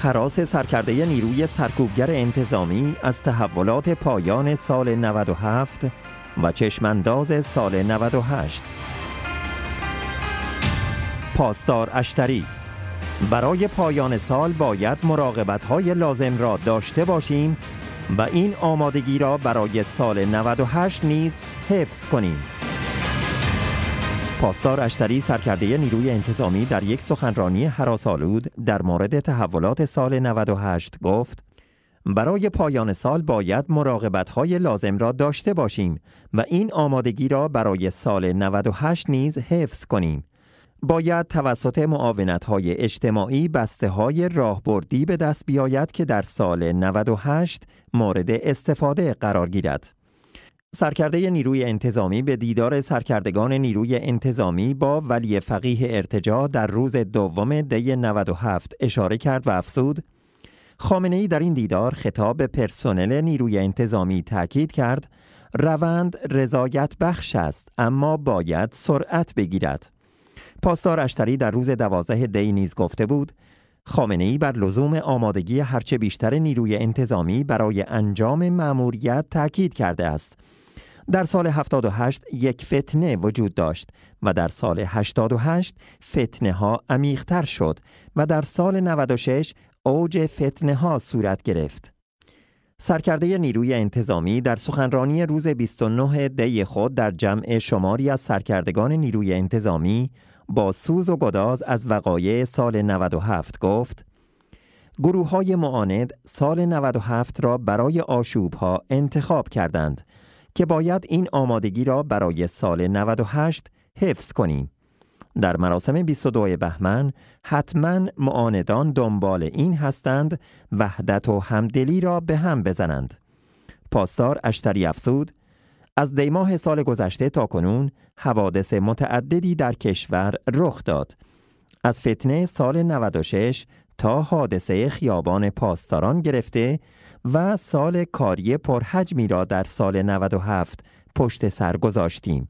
حراس سرکرده نیروی سرکوبگر انتظامی از تحولات پایان سال 97 و چشمانداز سال 98 پاسدار اشتری برای پایان سال باید مراقبت های لازم را داشته باشیم و این آمادگی را برای سال 98 نیز حفظ کنیم پاسدار اشتری سرکرده نیروی انتظامی در یک سخنرانی حراسالود در مورد تحولات سال 98 گفت برای پایان سال باید مراقبت های لازم را داشته باشیم و این آمادگی را برای سال 98 نیز حفظ کنیم. باید توسط معاونت های اجتماعی بسته های راهبردی به دست بیاید که در سال 98 مورد استفاده قرار گیرد. سرکرده نیروی انتظامی به دیدار سرکردگان نیروی انتظامی با ولی فقیه ارتجا در روز دوم دی 97 اشاره کرد و افسود خامنه ای در این دیدار خطاب به پرسنل نیروی انتظامی تاکید کرد روند رضایت بخش است اما باید سرعت بگیرد پاسدار اشتری در روز دوازده دی نیز گفته بود خامنه ای بر لزوم آمادگی هرچه بیشتر نیروی انتظامی برای انجام مأموریت تاکید کرده است در سال 78 یک فتنه وجود داشت و در سال 88 فتنه ها عمیقتر شد و در سال 96 اوج فتنه ها صورت گرفت. سرکرده نیروی انتظامی در سخنرانی روز 29 دی خود در جمع شماری از سرکردگان نیروی انتظامی با سوز و گداز از وقایع سال 97 گفت گروه های معاند سال 97 را برای آشوب ها انتخاب کردند که باید این آمادگی را برای سال 98 حفظ کنیم. در مراسم 22 بهمن حتما معاندان دنبال این هستند وحدت و همدلی را به هم بزنند. پاسدار اشتری افسود از دیماه سال گذشته تا کنون حوادث متعددی در کشور رخ داد. از فتنه سال 96 تا حادثه خیابان پاسداران گرفته و سال کاری پرحجمی را در سال 97 پشت سر گذاشتیم.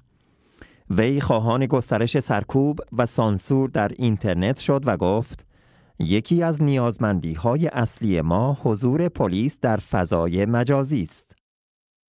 وی خواهان گسترش سرکوب و سانسور در اینترنت شد و گفت یکی از نیازمندی های اصلی ما حضور پلیس در فضای مجازی است.